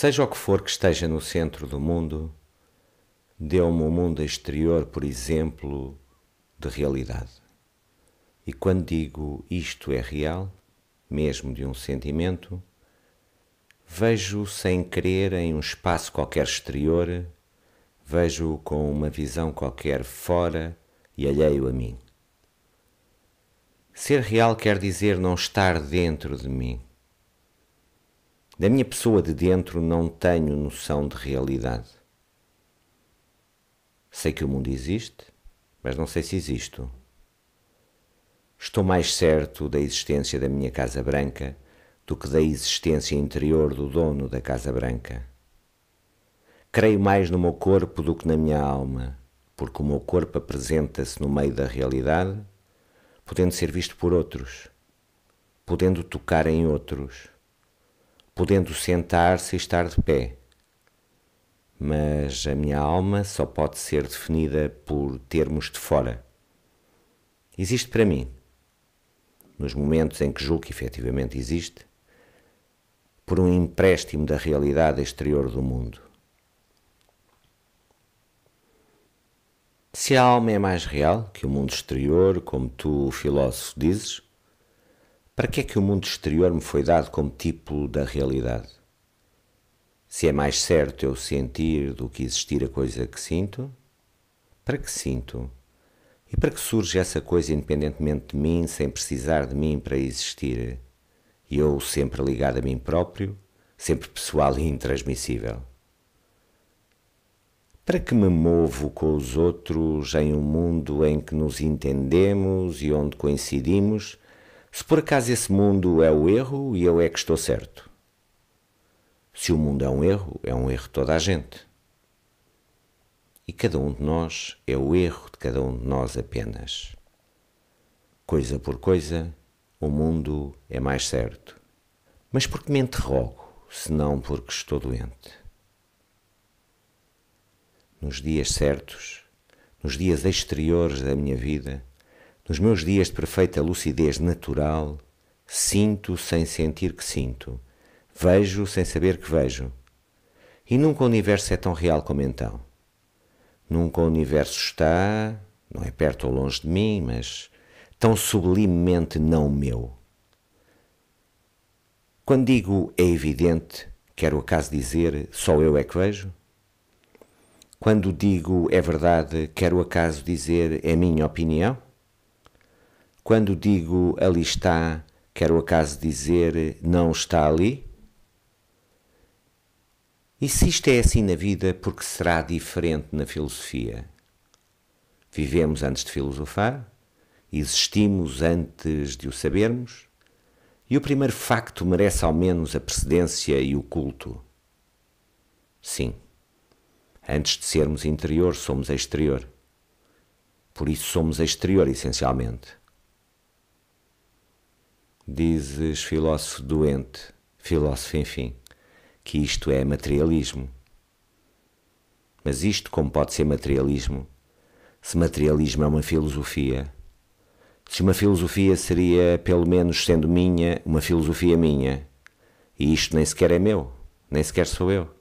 Seja o que for que esteja no centro do mundo, deu-me o um mundo exterior, por exemplo, de realidade. E quando digo isto é real, mesmo de um sentimento, vejo sem querer em um espaço qualquer exterior, vejo com uma visão qualquer fora e alheio a mim. Ser real quer dizer não estar dentro de mim da minha pessoa de dentro não tenho noção de realidade. Sei que o mundo existe, mas não sei se existo. Estou mais certo da existência da minha Casa Branca do que da existência interior do dono da Casa Branca. Creio mais no meu corpo do que na minha alma, porque o meu corpo apresenta-se no meio da realidade, podendo ser visto por outros, podendo tocar em outros podendo sentar-se e estar de pé. Mas a minha alma só pode ser definida por termos de fora. Existe para mim, nos momentos em que julgo que efetivamente existe, por um empréstimo da realidade exterior do mundo. Se a alma é mais real que o mundo exterior, como tu, filósofo, dizes, para que é que o mundo exterior me foi dado como tipo da realidade? Se é mais certo eu sentir do que existir a coisa que sinto? Para que sinto? E para que surge essa coisa independentemente de mim, sem precisar de mim para existir? E eu sempre ligado a mim próprio, sempre pessoal e intransmissível? Para que me movo com os outros em um mundo em que nos entendemos e onde coincidimos? Se por acaso esse mundo é o erro e eu é que estou certo. Se o mundo é um erro, é um erro toda a gente. E cada um de nós é o erro de cada um de nós apenas. Coisa por coisa, o mundo é mais certo. Mas por que me interrogo, se não porque estou doente? Nos dias certos, nos dias exteriores da minha vida, nos meus dias de perfeita lucidez natural, sinto sem sentir que sinto, vejo sem saber que vejo. E nunca o universo é tão real como então. Nunca o universo está, não é perto ou longe de mim, mas tão sublimemente não meu. Quando digo é evidente, quero acaso dizer só eu é que vejo? Quando digo é verdade, quero acaso dizer é minha opinião? Quando digo ali está, quero acaso dizer não está ali? E se isto é assim na vida, por que será diferente na filosofia? Vivemos antes de filosofar, existimos antes de o sabermos, e o primeiro facto merece ao menos a precedência e o culto. Sim, antes de sermos interior, somos exterior. Por isso, somos exterior, essencialmente. Dizes filósofo doente, filósofo enfim, que isto é materialismo. Mas isto como pode ser materialismo? Se materialismo é uma filosofia. Se uma filosofia seria, pelo menos sendo minha, uma filosofia minha. E isto nem sequer é meu, nem sequer sou eu.